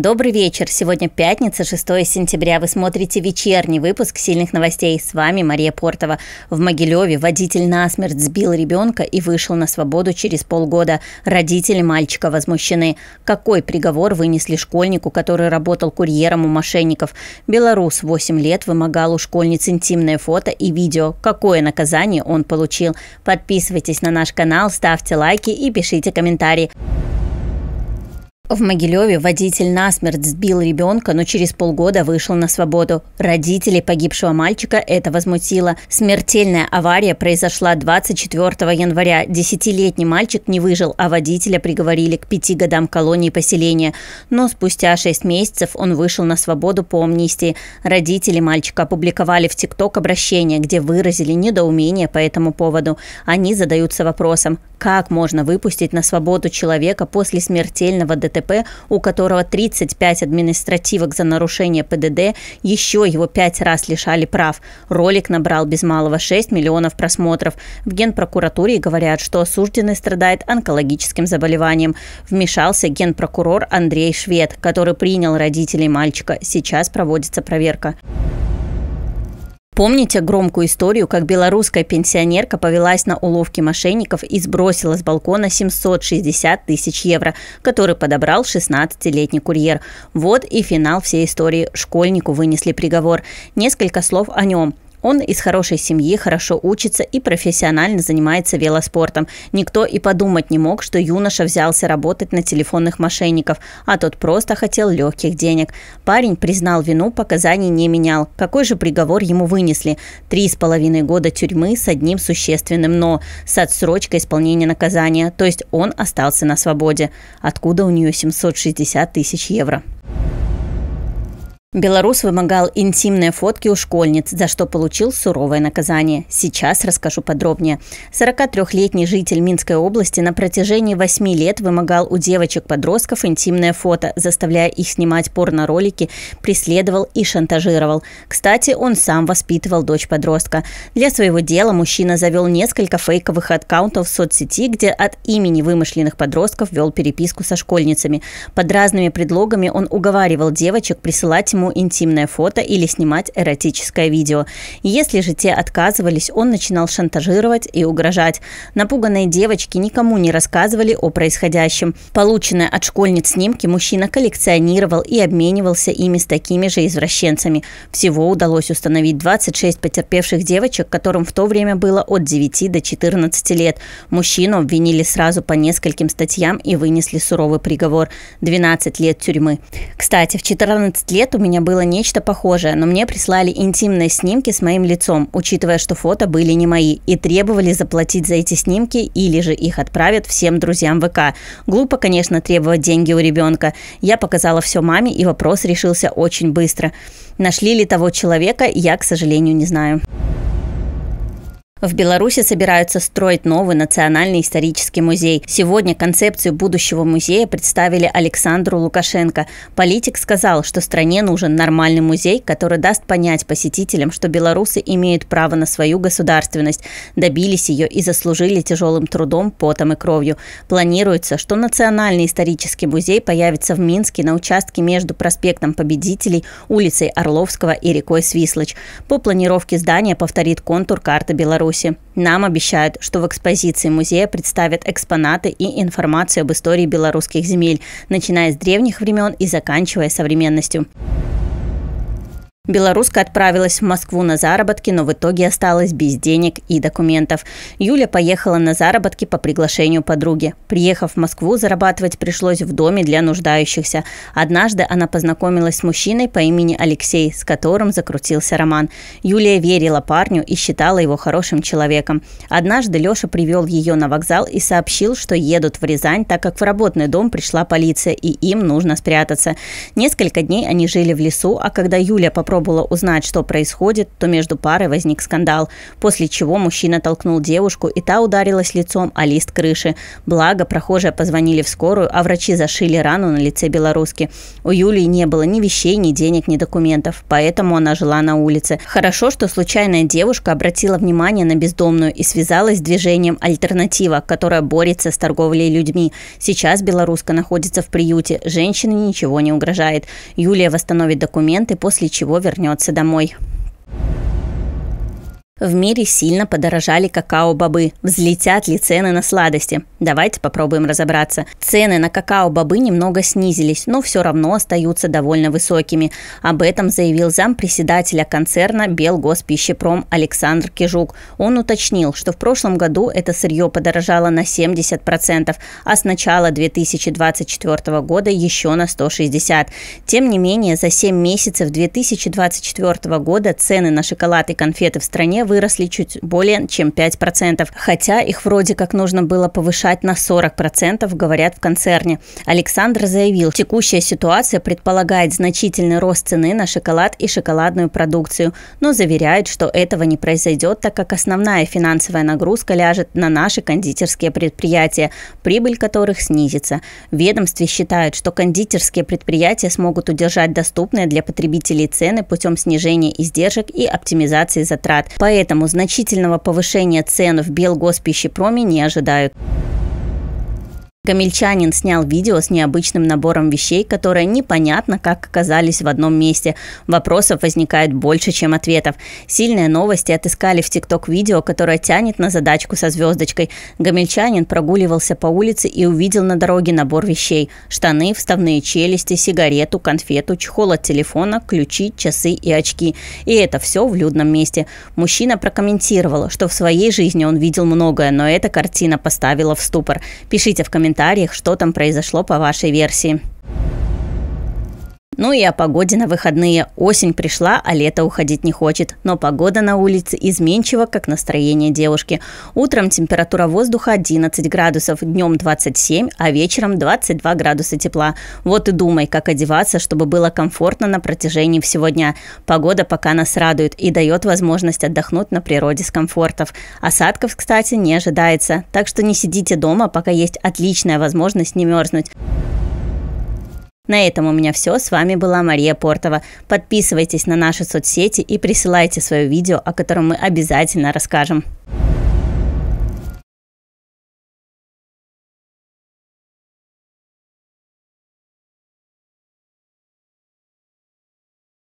Добрый вечер. Сегодня пятница, 6 сентября. Вы смотрите вечерний выпуск «Сильных новостей». С вами Мария Портова. В Могилеве водитель насмерть сбил ребенка и вышел на свободу через полгода. Родители мальчика возмущены. Какой приговор вынесли школьнику, который работал курьером у мошенников? Белорус 8 лет вымогал у школьниц интимное фото и видео. Какое наказание он получил? Подписывайтесь на наш канал, ставьте лайки и пишите комментарии. В Могилеве водитель насмерть сбил ребенка, но через полгода вышел на свободу. Родители погибшего мальчика это возмутило. Смертельная авария произошла 24 января. Десятилетний мальчик не выжил, а водителя приговорили к пяти годам колонии поселения. Но спустя шесть месяцев он вышел на свободу по амнистии. Родители мальчика опубликовали в ТикТок обращение, где выразили недоумение по этому поводу. Они задаются вопросом, как можно выпустить на свободу человека после смертельного ДТП ДТП, у которого 35 административок за нарушение ПДД, еще его пять раз лишали прав. Ролик набрал без малого 6 миллионов просмотров. В Генпрокуратуре говорят, что осужденный страдает онкологическим заболеванием. Вмешался генпрокурор Андрей Швед, который принял родителей мальчика. Сейчас проводится проверка. Помните громкую историю, как белорусская пенсионерка повелась на уловки мошенников и сбросила с балкона 760 тысяч евро, который подобрал 16-летний курьер? Вот и финал всей истории. Школьнику вынесли приговор. Несколько слов о нем. Он из хорошей семьи, хорошо учится и профессионально занимается велоспортом. Никто и подумать не мог, что юноша взялся работать на телефонных мошенников, а тот просто хотел легких денег. Парень признал вину, показаний не менял. Какой же приговор ему вынесли? Три с половиной года тюрьмы с одним существенным «но» – с отсрочкой исполнения наказания, то есть он остался на свободе. Откуда у нее 760 тысяч евро? Белорус вымогал интимные фотки у школьниц, за что получил суровое наказание. Сейчас расскажу подробнее. 43-летний житель Минской области на протяжении 8 лет вымогал у девочек-подростков интимное фото, заставляя их снимать порно-ролики, преследовал и шантажировал. Кстати, он сам воспитывал дочь подростка. Для своего дела мужчина завел несколько фейковых аккаунтов в соцсети, где от имени вымышленных подростков вел переписку со школьницами. Под разными предлогами он уговаривал девочек присылать ему интимное фото или снимать эротическое видео. Если же те отказывались, он начинал шантажировать и угрожать. Напуганные девочки никому не рассказывали о происходящем. Полученные от школьниц снимки мужчина коллекционировал и обменивался ими с такими же извращенцами. Всего удалось установить 26 потерпевших девочек, которым в то время было от 9 до 14 лет. Мужчину обвинили сразу по нескольким статьям и вынесли суровый приговор – 12 лет тюрьмы. Кстати, в 14 лет у меня меня было нечто похожее, но мне прислали интимные снимки с моим лицом, учитывая, что фото были не мои, и требовали заплатить за эти снимки или же их отправят всем друзьям ВК. Глупо, конечно, требовать деньги у ребенка. Я показала все маме, и вопрос решился очень быстро. Нашли ли того человека, я, к сожалению, не знаю. В Беларуси собираются строить новый национальный исторический музей. Сегодня концепцию будущего музея представили Александру Лукашенко. Политик сказал, что стране нужен нормальный музей, который даст понять посетителям, что белорусы имеют право на свою государственность, добились ее и заслужили тяжелым трудом, потом и кровью. Планируется, что Национальный исторический музей появится в Минске на участке между проспектом Победителей, улицей Орловского и рекой Свислыч. По планировке здания повторит контур карты Беларуси. Гаусе. Нам обещают, что в экспозиции музея представят экспонаты и информацию об истории белорусских земель, начиная с древних времен и заканчивая современностью. Белоруска отправилась в Москву на заработки, но в итоге осталась без денег и документов. Юля поехала на заработки по приглашению подруги. Приехав в Москву, зарабатывать пришлось в доме для нуждающихся. Однажды она познакомилась с мужчиной по имени Алексей, с которым закрутился роман. Юлия верила парню и считала его хорошим человеком. Однажды Леша привел ее на вокзал и сообщил, что едут в Рязань, так как в работный дом пришла полиция и им нужно спрятаться. Несколько дней они жили в лесу, а когда Юля попробовала попробовала узнать, что происходит, то между парой возник скандал, после чего мужчина толкнул девушку, и та ударилась лицом о лист крыши. Благо, прохожие позвонили в скорую, а врачи зашили рану на лице белоруски. У Юлии не было ни вещей, ни денег, ни документов, поэтому она жила на улице. Хорошо, что случайная девушка обратила внимание на бездомную и связалась с движением «Альтернатива», которое борется с торговлей людьми. Сейчас белоруска находится в приюте, женщине ничего не угрожает. Юлия восстановит документы, после чего вернется вернется домой. В мире сильно подорожали какао-бобы. Взлетят ли цены на сладости? Давайте попробуем разобраться. Цены на какао-бобы немного снизились, но все равно остаются довольно высокими. Об этом заявил зампредседателя концерна Белгоспищепром Александр Кижук. Он уточнил, что в прошлом году это сырье подорожало на 70%, а с начала 2024 года еще на 160%. Тем не менее, за 7 месяцев 2024 года цены на шоколад и конфеты в стране выросли чуть более чем 5%, хотя их вроде как нужно было повышать на 40%, говорят в концерне. Александр заявил, текущая ситуация предполагает значительный рост цены на шоколад и шоколадную продукцию, но заверяет, что этого не произойдет, так как основная финансовая нагрузка ляжет на наши кондитерские предприятия, прибыль которых снизится. В ведомстве считают, что кондитерские предприятия смогут удержать доступные для потребителей цены путем снижения издержек и оптимизации затрат. Поэтому поэтому значительного повышения цен в Белгоспищепроме не ожидают. Камельчанин снял видео с необычным набором вещей, которые непонятно, как оказались в одном месте. Вопросов возникает больше, чем ответов. Сильные новости отыскали в ТикТок видео, которое тянет на задачку со звездочкой. Гамельчанин прогуливался по улице и увидел на дороге набор вещей. Штаны, вставные челюсти, сигарету, конфету, чехол от телефона, ключи, часы и очки. И это все в людном месте. Мужчина прокомментировал, что в своей жизни он видел многое, но эта картина поставила в ступор. Пишите в комментариях комментариях, что там произошло по вашей версии. Ну и о погоде на выходные. Осень пришла, а лето уходить не хочет. Но погода на улице изменчива, как настроение девушки. Утром температура воздуха 11 градусов, днем 27, а вечером 22 градуса тепла. Вот и думай, как одеваться, чтобы было комфортно на протяжении всего дня. Погода пока нас радует и дает возможность отдохнуть на природе с комфортов. Осадков, кстати, не ожидается. Так что не сидите дома, пока есть отличная возможность не мерзнуть. На этом у меня все. С вами была Мария Портова. Подписывайтесь на наши соцсети и присылайте свое видео, о котором мы обязательно расскажем.